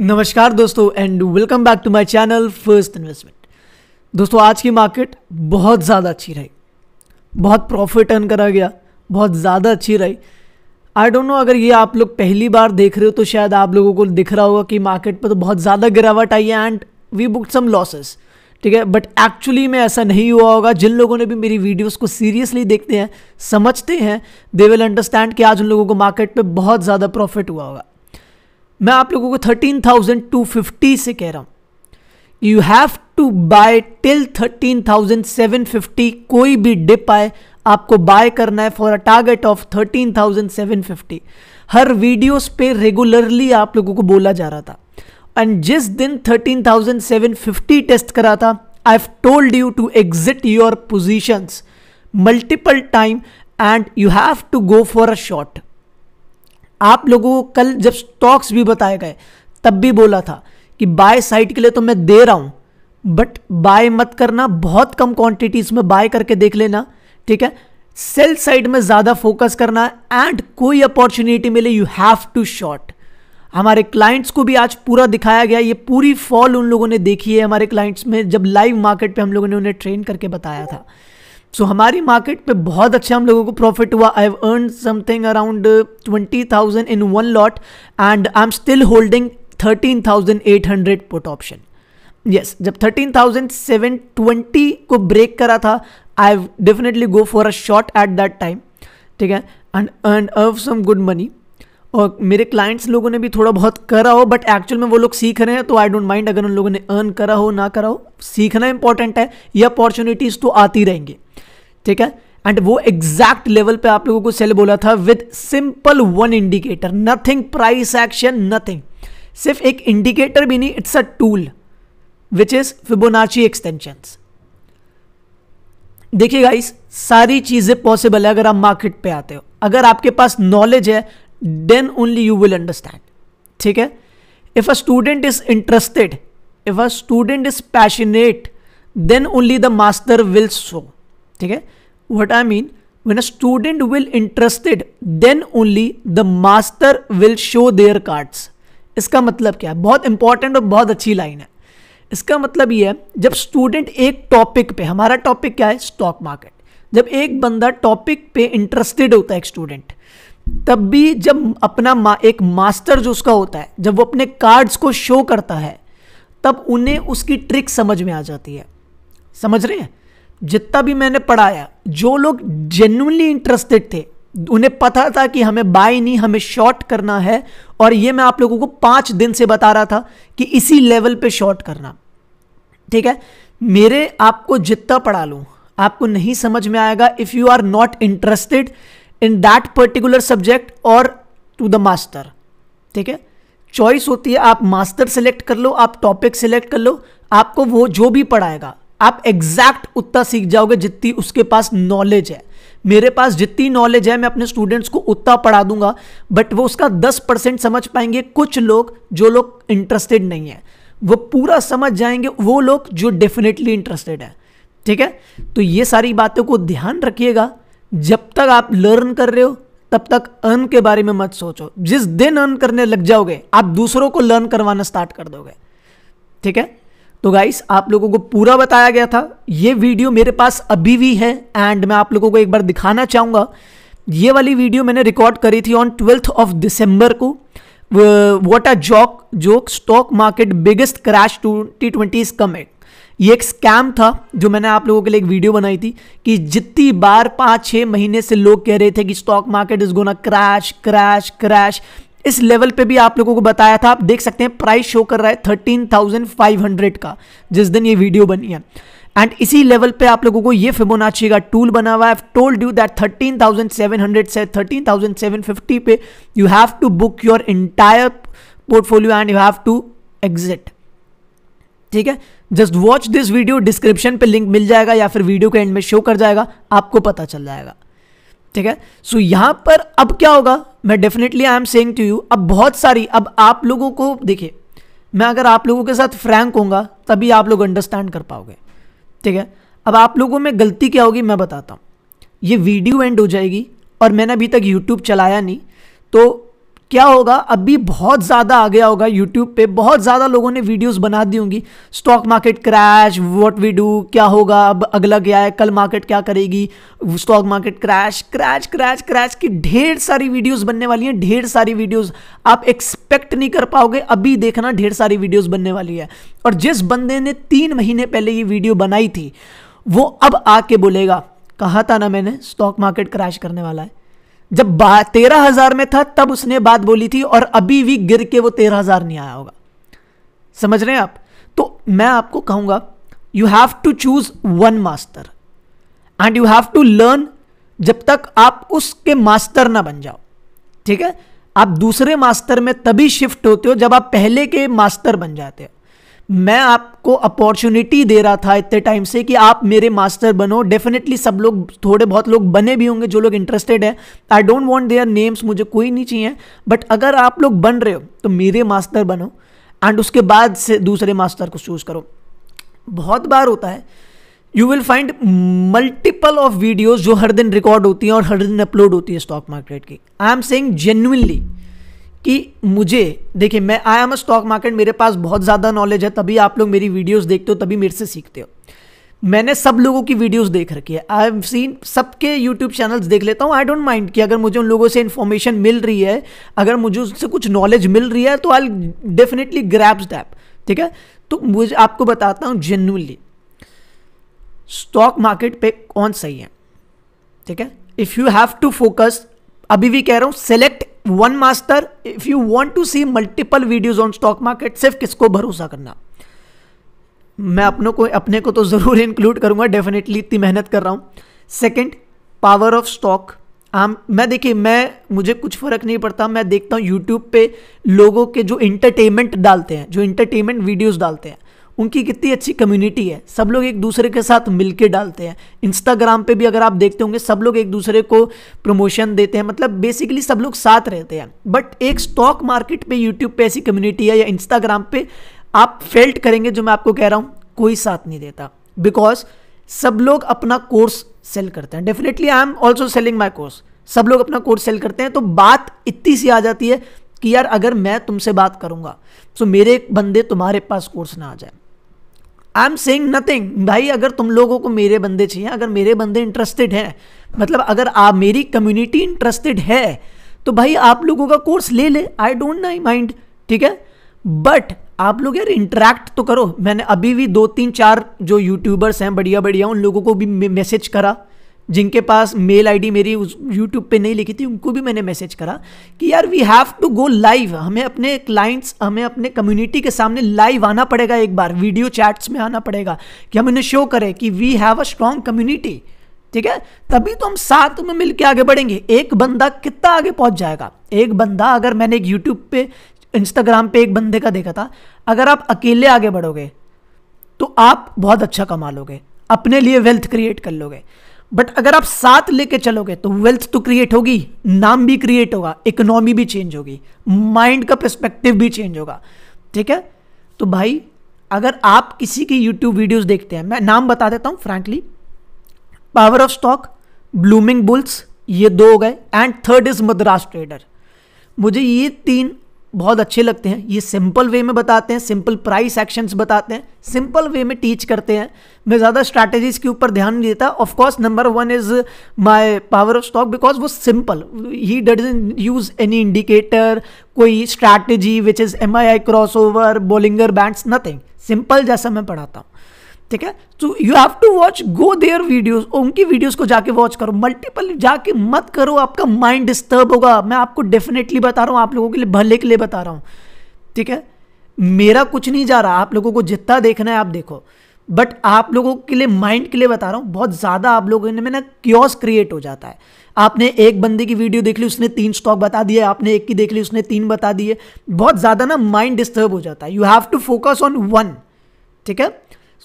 नमस्कार दोस्तों and welcome back to my channel first investment दोस्तों आज की मार्केट बहुत ज़्यादा अच्छी रही बहुत प्रॉफिट अर्न करा गया बहुत ज़्यादा अच्छी रही आई डोंट नो अगर ये आप लोग पहली बार देख रहे हो तो शायद आप लोगों को दिख रहा होगा कि मार्केट पर तो बहुत ज़्यादा गिरावट आई है and we book some losses ठीक है बट एक्चुअली में ऐसा नहीं हुआ होगा जिन लोगों ने भी मेरी वीडियोस को सीरियसली देखते हैं समझते हैं दे विल अंडरस्टैंड कि आज उन लोगों को मार्केट पे बहुत ज़्यादा प्रॉफिट हुआ होगा मैं आप लोगों को थर्टीन थाउजेंड टू फिफ्टी से कह रहा हूँ you have to buy till thirteen thousand seven fifty कोई भी डिप आए आपको बाय करना है for a target of thirteen thousand seven fifty हर वीडियोस पे रेगुलरली आप लोगों को बोला जा रहा था एंड जिस दिन thirteen thousand seven fifty test करा था I have told you to exit your positions multiple time and you have to go for a short आप लोगों को कल जब स्टॉक्स भी बताए गए तब भी बोला था कि बाय साइड के लिए तो मैं दे रहा हूँ बट बाय मत करना बहुत कम क्वांटिटीज में बाय करके देख लेना ठीक है सेल साइड में ज़्यादा फोकस करना एंड कोई अपॉर्चुनिटी मिले यू हैव टू शॉर्ट हमारे क्लाइंट्स को भी आज पूरा दिखाया गया ये पूरी फॉल उन लोगों ने देखी है हमारे क्लाइंट्स में जब लाइव मार्केट पे हम लोगों ने उन्हें ट्रेन करके बताया था सो so, हमारी मार्केट पे बहुत अच्छा हम लोगों को प्रॉफिट हुआ I have earn something around twenty thousand in one lot and I am still holding thirteen thousand eight hundred put option yes जब थर्टीन थाउजेंड सेवन ट्वेंटी को ब्रेक करा था I definitely go for a shot at that time ठीक है and earn अर्व some good money और मेरे clients लोगों ने भी थोड़ा बहुत करा हो बट एक्चुअल में वो लोग सीख रहे हैं तो आई डोंट माइंड अगर उन लोगों ने अर्न करा हो ना करा हो सीखना इंपॉर्टेंट है ये अपॉर्चुनिटीज़ तो आती रहेंगी ठीक है एंड वो एग्जैक्ट लेवल पे आप लोगों को सेल बोला था with simple one indicator nothing price action nothing सिर्फ एक इंडिकेटर भी नहीं it's a tool which is Fibonacci extension देखिए गाइस सारी चीज़ें पॉसिबल है अगर आप मार्केट पे आते हो अगर आपके पास नॉलेज है then only you will understand ठीक है if a student is interested if a student is passionate then only the master will show ठीक है what I mean when a student will interested then only the master will show their cards इसका मतलब क्या है बहुत important और बहुत अच्छी लाइन है इसका मतलब ये है जब स्टूडेंट एक टॉपिक पे हमारा टॉपिक क्या है स्टॉक मार्केट जब एक बंदा टॉपिक पे इंटरेस्टेड होता है एक स्टूडेंट तब भी जब अपना मा, एक मास्टर जो उसका होता है जब वो अपने कार्ड्स को शो करता है तब उन्हें उसकी ट्रिक समझ में आ जाती है समझ रहे हैं जितना भी मैंने पढ़ाया जो लोग जेन्यूनली इंटरेस्टेड थे उन्हें पता था कि हमें बाय नहीं हमें शॉर्ट करना है और ये मैं आप लोगों को पांच दिन से बता रहा था कि इसी लेवल पे शॉर्ट करना ठीक है मेरे आपको जितना पढ़ा लूँ आपको नहीं समझ में आएगा if you are not interested in that particular subject और टू द मास्टर ठीक है चॉइस होती है आप मास्टर सेलेक्ट कर लो आप टॉपिक सेलेक्ट कर लो आपको वो जो भी पढ़ाएगा आप एग्जैक्ट उतना सीख जाओगे जितनी उसके पास नॉलेज है मेरे पास जितनी नॉलेज है मैं अपने स्टूडेंट्स को उतना पढ़ा दूंगा बट वो उसका 10 परसेंट समझ पाएंगे कुछ लोग जो लोग इंटरेस्टेड नहीं है वो पूरा समझ जाएंगे वो लोग जो डेफिनेटली इंटरेस्टेड है ठीक है तो ये सारी बातों को ध्यान रखिएगा जब तक आप लर्न कर रहे हो तब तक अर्न के बारे में मत सोचो जिस दिन अर्न करने लग जाओगे आप दूसरों को लर्न करवाना स्टार्ट कर दोगे ठीक है तो गाइस आप लोगों को पूरा बताया गया था ये वीडियो मेरे पास अभी भी है एंड मैं आप लोगों को एक बार दिखाना चाहूँगा ये वाली वीडियो मैंने रिकॉर्ड करी थी ऑन ट्वेल्थ ऑफ दिसंबर को what a jock joke stock market biggest crash two T twenty is commit ये एक स्कैम था जो मैंने आप लोगों के लिए एक वीडियो बनाई थी कि जितनी बार पाँच छः महीने से लोग कह रहे थे कि stock market is gonna crash crash crash इस लेवल पे भी आप लोगों को बताया था आप देख सकते हैं प्राइस शो कर रहा है थर्टीन थाउजेंड फाइव हंड्रेड का जिस दिन ये वीडियो बनी है एंड इसी लेवल पे आप लोगों को ये फिबोनाची का टूल बना हुआ है told you that thirteen thousand seven hundred से थर्टीन थाउजेंड सेवन फिफ्टी पे you have to book your entire portfolio and you have to exit ठीक है just watch this video description पे लिंक मिल जाएगा या फिर वीडियो के एंड में शो कर जाएगा आपको पता चल जाएगा ठीक है सो so, यहाँ पर अब क्या होगा मैं definitely I am saying to you अब बहुत सारी अब आप लोगों को देखिए मैं अगर आप लोगों के साथ फ्रैंक होऊंगा तभी आप लोग अंडरस्टैंड कर पाओगे ठीक है अब आप लोगों में गलती क्या होगी मैं बताता हूँ ये वीडियो एंड हो जाएगी और मैंने अभी तक यूट्यूब चलाया नहीं तो क्या होगा अभी बहुत ज़्यादा आ गया होगा यूट्यूब पे बहुत ज़्यादा लोगों ने वीडियोस बना दी होंगी stock market crash what we do क्या होगा अब अगला क्या है कल मार्केट क्या करेगी stock market crash crash crash crash की ढेर सारी वीडियोस बनने वाली हैं ढेर सारी वीडियोस आप एक्सपेक्ट नहीं कर पाओगे अभी देखना ढेर सारी वीडियोज़ बनने वाली है और जिस बंदे ने तीन महीने पहले ये वीडियो बनाई थी वो अब आके बोलेगा कहा था ना मैंने स्टॉक मार्केट क्रैश करने वाला है जब तेरह हजार में था तब उसने बात बोली थी और अभी भी गिर के वो तेरह हजार नहीं आया होगा समझ रहे हैं आप तो मैं आपको कहूंगा you have to choose one master and you have to learn जब तक आप उसके मास्टर ना बन जाओ ठीक है आप दूसरे मास्टर में तभी शिफ्ट होते हो जब आप पहले के मास्टर बन जाते हो मैं आपको अपॉर्चुनिटी दे रहा था इतने टाइम से कि आप मेरे मास्टर बनो डेफिनेटली सब लोग थोड़े बहुत लोग बने भी होंगे जो लोग इंटरेस्टेड हैं I don't want their names मुझे कोई नहीं चाहिए बट अगर आप लोग बन रहे हो तो मेरे मास्टर बनो एंड उसके बाद से दूसरे मास्टर को चूज़ करो बहुत बार होता है you will find multiple of videos जो हर दिन रिकॉर्ड होती हैं और हर दिन अपलोड होती है स्टॉक मार्केट की आई एम सेंग जेन्यूनली कि मुझे देखिए मैं I am a stock market मेरे पास बहुत ज़्यादा नॉलेज है तभी आप लोग मेरी वीडियोस देखते हो तभी मेरे से सीखते हो मैंने सब लोगों की वीडियोस देख रखी है आई हैव सीन सबके यूट्यूब चैनल्स देख लेता हूँ आई डोंट माइंड कि अगर मुझे उन लोगों से इन्फॉर्मेशन मिल रही है अगर मुझे उनसे कुछ नॉलेज मिल रही है तो आई डेफिनेटली ग्रैप्स दैप ठीक है तो मुझे आपको बताता हूँ जेन्यूनली स्टॉक मार्केट पे कौन सही है ठीक है if you have to focus अभी भी कह रहा हूँ select one master if you want to see multiple videos on stock market सिर्फ किसको भरोसा करना मैं अपनों को अपने को तो ज़रूर इंक्लूड करूंगा डेफिनेटली इतनी मेहनत कर रहा हूँ सेकंड पावर ऑफ स्टॉक हम मैं देखिए मैं मुझे कुछ फ़र्क नहीं पड़ता मैं देखता हूँ यूट्यूब पे लोगों के जो इंटरटेनमेंट डालते हैं जो इंटरटेनमेंट वीडियोस डालते हैं उनकी कितनी अच्छी कम्युनिटी है सब लोग एक दूसरे के साथ मिलके डालते हैं इंस्टाग्राम पे भी अगर आप देखते होंगे सब लोग एक दूसरे को प्रमोशन देते हैं मतलब बेसिकली सब लोग साथ रहते हैं बट एक स्टॉक मार्केट पे यूट्यूब पे ऐसी कम्युनिटी है या इंस्टाग्राम पे आप फेल्ट करेंगे जो मैं आपको कह रहा हूँ कोई साथ नहीं देता बिकॉज सब लोग अपना कोर्स सेल करते हैं definitely I am also selling my course सब लोग अपना कोर्स सेल करते हैं तो बात इतनी सी आ जाती है कि यार अगर मैं तुमसे बात करूँगा तो मेरे एक बंदे तुम्हारे पास कोर्स ना आ जाए आई एम सेइंग नथिंग भाई अगर तुम लोगों को मेरे बंदे चाहिए अगर मेरे बंदे इंटरेस्टेड हैं मतलब अगर आप मेरी कम्युनिटी इंटरेस्टेड है तो भाई आप लोगों का कोर्स ले ले आई डोंट नाई माइंड ठीक है बट आप लोग यार इंटरेक्ट तो करो मैंने अभी भी दो तीन चार जो यूट्यूबर्स हैं बढ़िया बढ़िया उन लोगों को भी मैसेज करा जिनके पास मेल आईडी मेरी उस यूट्यूब पे नहीं लिखी थी उनको भी मैंने मैसेज करा कि यार we have to go live हमें अपने क्लाइंट्स हमें अपने कम्युनिटी के सामने लाइव आना पड़ेगा एक बार वीडियो चैट्स में आना पड़ेगा कि हम इन्हें शो करें कि we have a strong community ठीक है तभी तो हम साथ में मिल आगे बढ़ेंगे एक बंदा कितना आगे पहुंच जाएगा एक बंदा अगर मैंने एक यूट्यूब पे इंस्टाग्राम पे एक बंदे का देखा था अगर आप अकेले आगे बढ़ोगे तो आप बहुत अच्छा कमा लोगे अपने लिए वेल्थ क्रिएट कर लोगे बट अगर आप साथ लेके चलोगे तो वेल्थ तो क्रिएट होगी नाम भी क्रिएट होगा इकोनॉमी भी चेंज होगी माइंड का पर्सपेक्टिव भी चेंज होगा ठीक है तो भाई अगर आप किसी की यूट्यूब वीडियोस देखते हैं मैं नाम बता देता हूँ frankly Power of Stock Blooming Bulls ये दो हो गए and third is Madras Trader मुझे ये तीन बहुत अच्छे लगते हैं ये सिंपल वे में बताते हैं सिंपल प्राइस एक्शंस बताते हैं सिंपल वे में टीच करते हैं मैं ज़्यादा स्ट्रैटेजीज के ऊपर ध्यान नहीं देता of course number one is my Power of Stock because वो सिंपल ही डजन यूज एनी इंडिकेटर कोई strategy which is M I I crossover Bollinger bands nothing simple जैसा मैं पढ़ाता हूँ ठीक है तो you have to watch go there videos उनकी वीडियोस को जाके वॉच करो मल्टीपल जाके मत करो आपका माइंड डिस्टर्ब होगा मैं आपको डेफिनेटली बता रहा हूँ आप लोगों के लिए भले के लिए बता रहा हूँ ठीक है मेरा कुछ नहीं जा रहा आप लोगों को जितना देखना है आप देखो बट आप लोगों के लिए माइंड के लिए बता रहा हूँ बहुत ज़्यादा आप लोगों ने ना क्योस क्रिएट हो जाता है आपने एक बंदे की वीडियो देख ली उसने तीन स्टॉक बता दिए आपने एक की देख ली उसने तीन बता दिए बहुत ज़्यादा ना माइंड डिस्टर्ब हो जाता है you have to focus on one ठीक है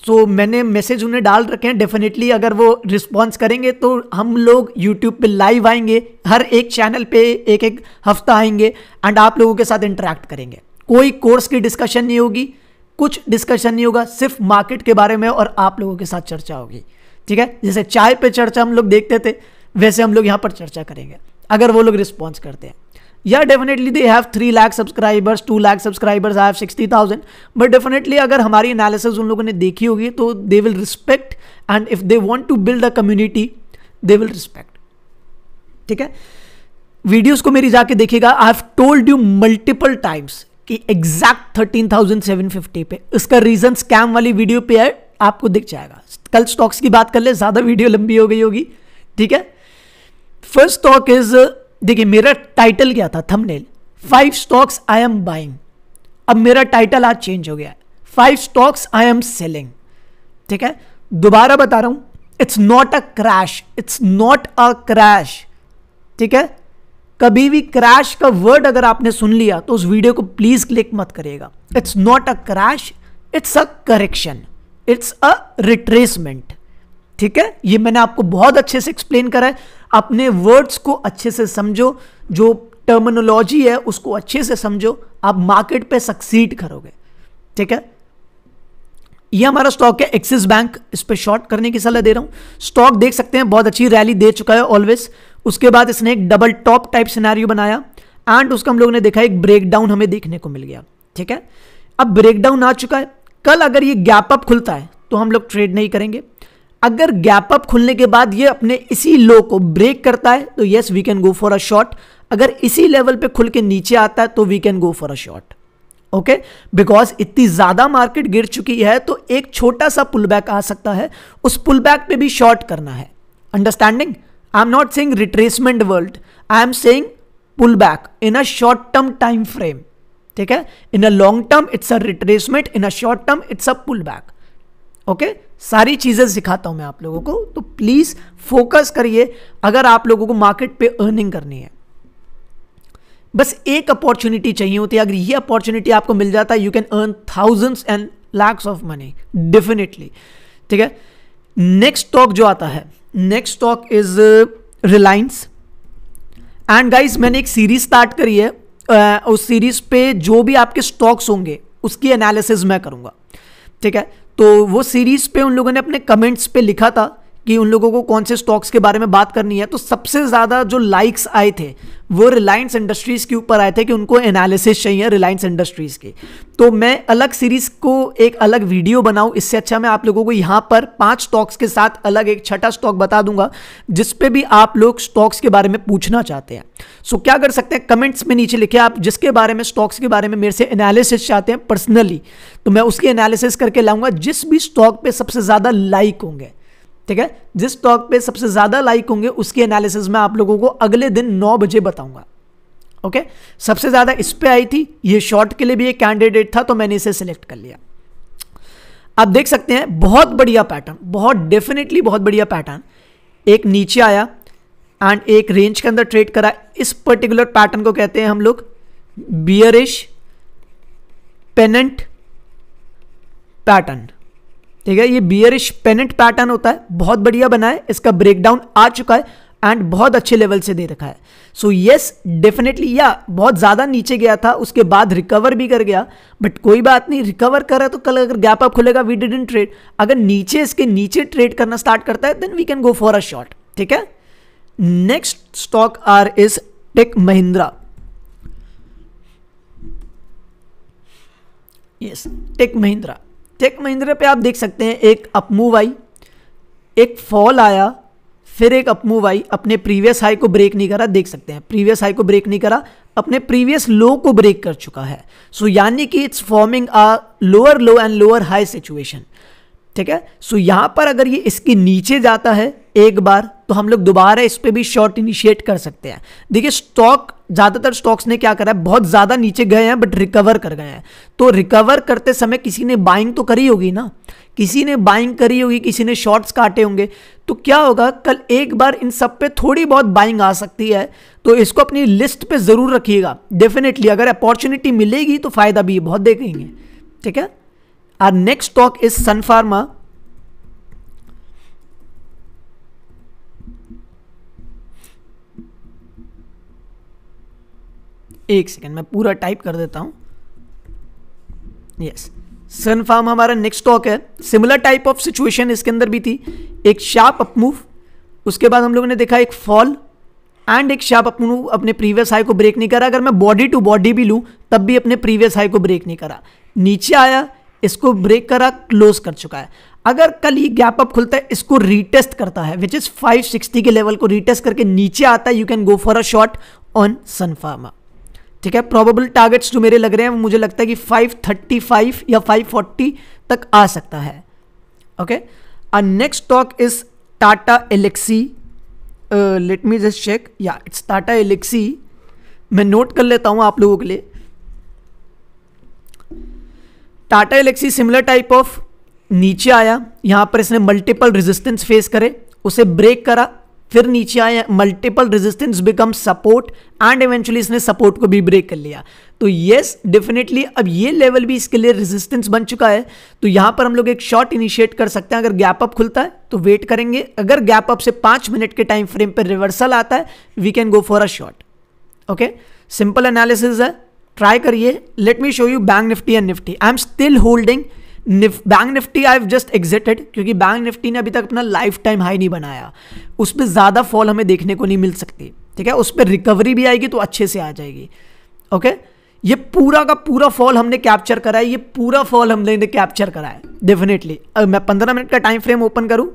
सो so, मैंने मैसेज उन्हें डाल रखे हैं डेफिनेटली अगर वो रिस्पॉन्स करेंगे तो हम लोग यूट्यूब पे लाइव आएंगे हर एक चैनल पे एक एक हफ्ता आएंगे एंड आप लोगों के साथ इंटरेक्ट करेंगे कोई कोर्स की डिस्कशन नहीं होगी कुछ डिस्कशन नहीं होगा सिर्फ मार्केट के बारे में और आप लोगों के साथ चर्चा होगी ठीक है जैसे चाय पे चर्चा हम लोग देखते थे वैसे हम लोग यहाँ पर चर्चा करेंगे अगर वो लोग रिस्पॉन्स करते हैं या definitely they have three lakh subscribers two lakh subscribers I have sixty thousand but definitely अगर हमारी एनालिसिस उन लोगों ने देखी होगी तो they will respect and if they want to build a community they will respect ठीक है वीडियोज को मेरी जाके देखेगा I have told you multiple times कि exact thirteen thousand seven fifty पे इसका रीजन स्कैम वाली वीडियो पे है आपको दिख जाएगा कल स्टॉक्स की बात कर ले ज़्यादा वीडियो लंबी हो गई होगी ठीक है फर्स्ट स्टॉक इज़ देखिए मेरा टाइटल क्या था thumbnail five stocks I am buying अब मेरा टाइटल आज चेंज हो गया five stocks I am selling ठीक है दोबारा बता रहा हूं it's not a crash it's not a crash ठीक है कभी भी क्रैश का वर्ड अगर आपने सुन लिया तो उस वीडियो को प्लीज क्लिक मत करिएगा it's not a crash it's a correction it's a retracement ठीक है ये मैंने आपको बहुत अच्छे से एक्सप्लेन करा है अपने वर्ड्स को अच्छे से समझो जो टर्मिनोलॉजी है उसको अच्छे से समझो आप मार्केट पे सक्सीड करोगे ठीक है ये हमारा स्टॉक है एक्सिस बैंक इस पर शॉर्ट करने की सलाह दे रहा हूं स्टॉक देख सकते हैं बहुत अच्छी रैली दे चुका है ऑलवेज उसके बाद इसने एक डबल टॉप टाइप सिनेरियो बनाया एंड उसका हम लोगों ने देखा एक ब्रेकडाउन हमें देखने को मिल गया ठीक है अब ब्रेकडाउन आ चुका है कल अगर ये गैप अप खुलता है तो हम लोग ट्रेड नहीं करेंगे अगर गैप अप खुलने के बाद ये अपने इसी लो को ब्रेक करता है तो yes we can go for a shot अगर इसी लेवल पे खुल के नीचे आता है तो we can go for a shot okay because इतनी ज्यादा मार्केट गिर चुकी है तो एक छोटा सा पुल बैक आ सकता है उस पुल बैक पे भी शॉर्ट करना है understanding I am not saying retracement world I am saying pull back in a short term time frame ठीक है in a long term it's a retracement in a short term it's a pull back okay okay? सारी चीज़ें सिखाता हूं मैं आप लोगों को तो प्लीज़ फोकस करिए अगर आप लोगों को मार्केट पे अर्निंग करनी है बस एक अपॉर्चुनिटी चाहिए होती है अगर ये अपॉर्चुनिटी आपको मिल जाता है you can earn thousands and lakhs of money definitely ठीक है नेक्स्ट स्टॉक जो आता है next stock is Reliance and guys मैंने एक सीरीज स्टार्ट करी है uh, उस सीरीज पे जो भी आपके स्टॉक्स होंगे उसकी एनालिसिस मैं करूंगा ठीक है तो वो सीरीज़ पे उन लोगों ने अपने कमेंट्स पे लिखा था कि उन लोगों को कौन से स्टॉक्स के बारे में बात करनी है तो सबसे ज़्यादा जो लाइक्स आए थे वो रिलायंस इंडस्ट्रीज़ के ऊपर आए थे कि उनको एनालिसिस चाहिए रिलायंस इंडस्ट्रीज़ के तो मैं अलग सीरीज़ को एक अलग वीडियो बनाऊं इससे अच्छा मैं आप लोगों को यहां पर पांच स्टॉक्स के साथ अलग एक छठा स्टॉक बता दूंगा जिस पे भी आप लोग स्टॉक्स के बारे में पूछना चाहते हैं सो so, क्या कर सकते हैं कमेंट्स में नीचे लिखे आप जिसके बारे में स्टॉक्स के बारे में मेरे से एनालिसिस चाहते हैं पर्सनली तो मैं उसकी एनालिसिस करके लाऊंगा जिस भी स्टॉक पे सबसे ज़्यादा लाइक होंगे ठीक है जिस स्टॉक पे सबसे ज़्यादा लाइक होंगे उसकी एनालिसिस में आप लोगों को अगले दिन नौ बजे बताऊंगा ओके सबसे ज़्यादा इस पर आई थी ये शॉर्ट के लिए भी एक कैंडिडेट था तो मैंने इसे सिलेक्ट कर लिया आप देख सकते हैं बहुत बढ़िया पैटर्न बहुत डेफिनेटली बहुत बढ़िया पैटर्न एक नीचे आया एंड एक रेंज के अंदर ट्रेड करा इस पर्टिकुलर पैटर्न को कहते हैं हम लोग बियरिश पेनेंट पैटर्न ठीक है ये बियरिश पेनेंट पैटर्न होता है बहुत बढ़िया बना है इसका ब्रेकडाउन आ चुका है एंड बहुत अच्छे लेवल से दे रखा है सो यस डेफिनेटली या बहुत ज़्यादा नीचे गया था उसके बाद रिकवर भी कर गया बट कोई बात नहीं रिकवर कर रहा तो कल अगर गैप अप खुलेगा वी इन ट्रेड अगर नीचे इसके नीचे ट्रेड करना स्टार्ट करता है then we can go for a short ठीक है next stock are is Tech Mahindra yes Tech Mahindra Tech Mahindra पे आप देख सकते हैं एक अपमूव आई एक फॉल आया फिर एक अपमूव आई अपने प्रीवियस हाई को ब्रेक नहीं करा देख सकते हैं प्रीवियस हाई को ब्रेक नहीं करा अपने प्रीवियस लो को ब्रेक कर चुका है सो so, यानी कि it's forming a lower low and lower high situation ठीक है सो so, यहां पर अगर ये इसके नीचे जाता है एक बार तो हम लोग दोबारा इस पर भी शॉर्ट इनिशिएट कर सकते हैं देखिए स्टॉक ज़्यादातर स्टॉक्स ने क्या करा है बहुत ज़्यादा नीचे गए हैं बट रिकवर कर गए हैं तो रिकवर करते समय किसी ने बाइंग तो करी होगी ना किसी ने बाइंग करी होगी किसी ने शॉर्ट्स काटे होंगे तो क्या होगा कल एक बार इन सब पे थोड़ी बहुत बाइंग आ सकती है तो इसको अपनी लिस्ट पे ज़रूर रखिएगा डेफिनेटली अगर अपॉर्चुनिटी मिलेगी तो फ़ायदा भी बहुत देखेंगे ठीक है our next stock is Sun Pharma एक सेकेंड मैं पूरा टाइप कर देता हूँ यस सन फार्म हमारा नेक्स्ट स्टॉक है सिमिलर टाइप ऑफ सिचुएशन इसके अंदर भी थी एक शार्प अपमूव उसके बाद हम लोगों ने देखा एक फॉल एंड एक शार्प अपमूव अपने प्रीवियस हाई को ब्रेक नहीं करा अगर मैं बॉडी टू बॉडी भी लूँ तब भी अपने प्रीवियस हाई को ब्रेक नहीं करा नीचे आया इसको ब्रेक करा क्लोज कर चुका है अगर कल ये गैप अप खुलता है इसको रीटेस्ट करता है विच इज़ 560 के लेवल को रीटेस्ट करके नीचे आता है you can go for a shot on Sun Pharma ठीक है प्रॉबेबल टारगेट्स जो मेरे लग रहे हैं वो मुझे लगता है कि 535 या 540 तक आ सकता है okay uh next stock is Tata Elxsi let me just check या इट्स टाटा एलेक्सी मैं नोट कर लेता हूँ आप लोगों के लिए Tata Elxsi similar type of नीचे आया यहां पर इसने मल्टीपल रेजिस्टेंस फेस करे उसे ब्रेक करा फिर नीचे आए multiple resistance become support and eventually इसने सपोर्ट को भी ब्रेक कर लिया तो यस डेफिनेटली अब ये लेवल भी इसके लिए रेजिस्टेंस बन चुका है तो यहां पर हम लोग एक शॉर्ट इनिशिएट कर सकते हैं अगर गैप अप खुलता है तो वेट करेंगे अगर गैप अप से पांच मिनट के टाइम फ्रेम पर रिवर्सल आता है we can go for a short okay simple analysis है ट्राई करिए let me show you Bank Nifty and Nifty I am still holding Bank Nifty I just exited क्योंकि बैंक निफ्टी ने अभी तक अपना लाइफ टाइम हाई नहीं बनाया उस पर ज़्यादा फॉल हमें देखने को नहीं मिल सकती ठीक है उस पर रिकवरी भी आएगी तो अच्छे से आ जाएगी ओके ये पूरा का पूरा फॉल हमने कैप्चर करा है ये पूरा फॉल हमने कैप्चर करा है डेफिनेटली मैं पंद्रह मिनट का टाइम फ्रेम ओपन करूं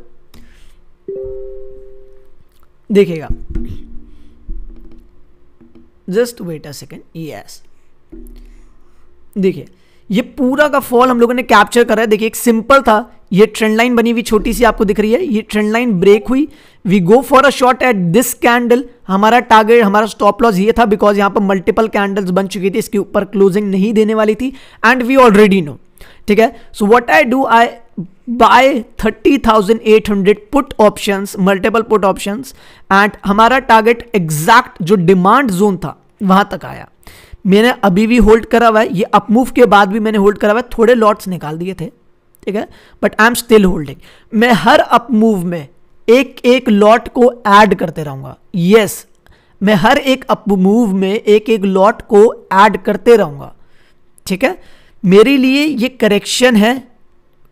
देखिएगा just wait a second yes देखिए ये पूरा का फॉल हम लोगों ने कैप्चर करा है देखिए एक सिंपल था ये ट्रेंड लाइन बनी हुई छोटी सी आपको दिख रही है ये ट्रेंड लाइन ब्रेक हुई we go for a shot at this candle हमारा टारगेट हमारा स्टॉप लॉस ये था बिकॉज यहाँ पर मल्टीपल कैंडल्स बन चुकी थी इसके ऊपर क्लोजिंग नहीं देने वाली थी एंड वी ऑलरेडी नो ठीक है so what I do I buy 30,800 put options multiple put options and हमारा टारगेट एग्जैक्ट जो डिमांड जोन था वहां तक आया मैंने अभी भी होल्ड करा हुआ है ये अपमूव के बाद भी मैंने होल्ड करा हुआ है थोड़े लॉट्स निकाल दिए थे ठीक है but I am still holding मैं हर अपमूव में एक एक लॉट को ऐड करते रहूंगा यस मैं हर एक अपमूव में एक एक लॉट को ऐड करते रहूंगा ठीक है मेरे लिए ये करेक्शन है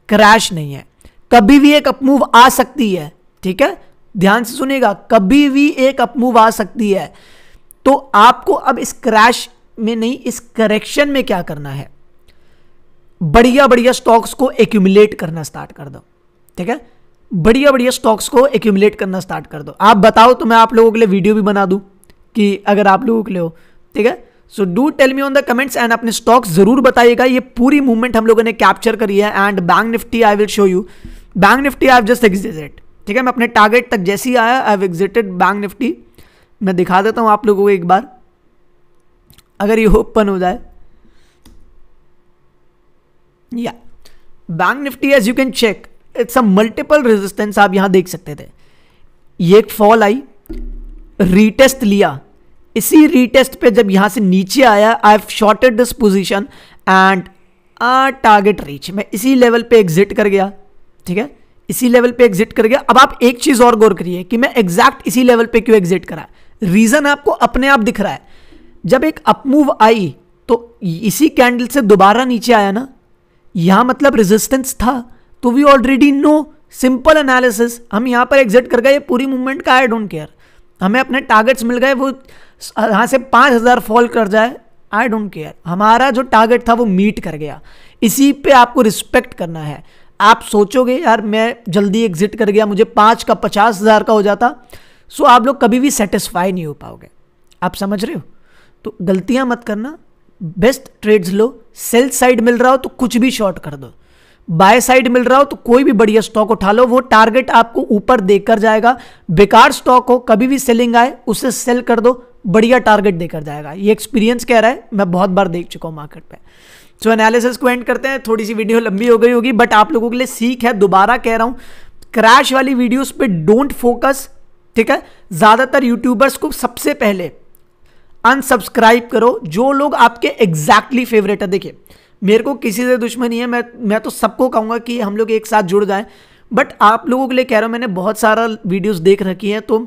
क्रैश नहीं है कभी भी एक अपमूव आ सकती है ठीक है ध्यान से सुनेगा कभी भी एक अपमूव आ सकती है तो आपको अब इस क्रैश में नहीं इस करेक्शन में क्या करना है बढ़िया बढ़िया स्टॉक्स को एक्यूमुलेट करना स्टार्ट कर दो ठीक है बढ़िया बढ़िया स्टॉक्स को एक्यूमुलेट करना स्टार्ट कर दो आप बताओ तो मैं आप लोगों के लिए वीडियो भी बना दूं कि अगर आप लोगों के लिए हो ठीक है so do tell me on the comments and अपने स्टॉक्स जरूर बताइएगा ये पूरी मूवमेंट हम लोगों ने कैप्चर करी है and Bank Nifty I will show you Bank Nifty I just exited ठीक है मैं अपने टारगेट तक जैसे ही आया आई एग्जिटेड बैंक निफ्टी मैं दिखा देता हूँ आप लोगों को एक बार अगर ये ओपन हो जाए या Bank Nifty as you can check it's a multiple resistance आप यहां देख सकते थे ये एक फॉल आई रीटेस्ट लिया इसी रीटेस्ट पे जब यहां से नीचे आया I have shorted this position and target reach मैं इसी लेवल पे एग्जिट कर गया ठीक है इसी लेवल पे एग्जिट कर गया अब आप एक चीज और गौर करिए कि मैं एग्जैक्ट इसी लेवल पे क्यों एग्जिट करा रीजन आपको अपने आप दिख रहा है जब एक अपमूव आई तो इसी कैंडल से दोबारा नीचे आया ना यहाँ मतलब रेजिस्टेंस था तो we already know simple analysis हम यहाँ पर एग्जिट कर गए पूरी मूवमेंट का आई डोंट केयर हमें अपने टारगेट्स मिल गए वो यहाँ से पाँच हज़ार फॉल कर जाए आई डोंट केयर हमारा जो टारगेट था वो मीट कर गया इसी पे आपको रिस्पेक्ट करना है आप सोचोगे यार मैं जल्दी एग्जिट कर गया मुझे पाँच का पचास हज़ार का हो जाता सो आप लोग कभी भी सेटिस्फाई नहीं हो पाओगे आप समझ रहे हो तो गलतियां मत करना बेस्ट ट्रेड्स लो सेल साइड मिल रहा हो तो कुछ भी शॉर्ट कर दो बाय साइड मिल रहा हो तो कोई भी बढ़िया स्टॉक उठा लो वो टारगेट आपको ऊपर देकर जाएगा बेकार स्टॉक हो कभी भी सेलिंग आए उसे सेल कर दो बढ़िया टारगेट देकर जाएगा ये एक्सपीरियंस कह रहा है मैं बहुत बार देख चुका हूं मार्केट पे सो एनालिसिस को एंड करते हैं थोड़ी सी वीडियो लंबी हो गई होगी बट आप लोगों के लिए सीख है दोबारा कह रहा हूं क्रैश वाली वीडियोस पे डोंट फोकस ठीक है ज़्यादातर यूट्यूबर्स को सबसे पहले अनसब्सक्राइब करो जो लोग आपके एग्जैक्टली फेवरेट है देखिए मेरे को किसी से दुश्मनी है मैं मैं तो सबको कहूँगा कि हम लोग एक साथ जुड़ जाएं बट आप लोगों के लिए कह रहा हूँ मैंने बहुत सारा वीडियोस देख रखी हैं तो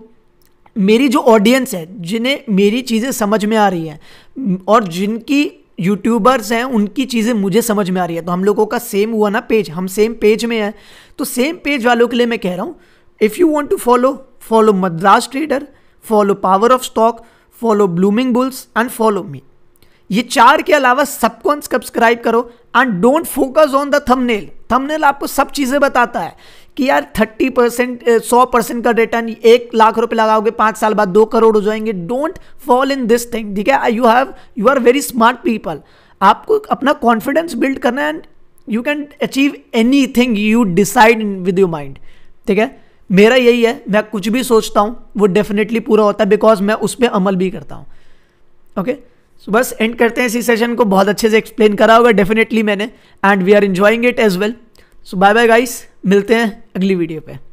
मेरी जो ऑडियंस है जिन्हें मेरी चीज़ें समझ में आ रही हैं और जिनकी यूट्यूबर्स हैं उनकी चीज़ें मुझे समझ में आ रही है तो हम लोगों का सेम हुआ ना पेज हम सेम पेज में हैं तो सेम पेज वालों के लिए मैं कह रहा हूँ if you want to follow follow Madras Trader follow Power of Stock follow Blooming Bulls and follow me ये चार के अलावा सबको सब्सक्राइब करो and don't focus on the thumbnail thumbnail आपको सब चीज़ें बताता है कि यार थर्टी परसेंट सौ परसेंट का रिटर्न एक लाख रुपए लगाओगे पाँच साल बाद दो करोड़ हो जाएंगे don't fall in this thing ठीक है you have you are very smart people आपको अपना कॉन्फिडेंस बिल्ड करना है and you can achieve anything you decide with your mind ठीक है मेरा यही है मैं कुछ भी सोचता हूँ वो डेफिनेटली पूरा होता है बिकॉज मैं उस पर अमल भी करता हूँ ओके सो बस एंड करते हैं इसी सेशन को बहुत अच्छे से एक्सप्लेन करा होगा डेफिनेटली मैंने and we are enjoying it as well so bye bye guys मिलते हैं अगली वीडियो पे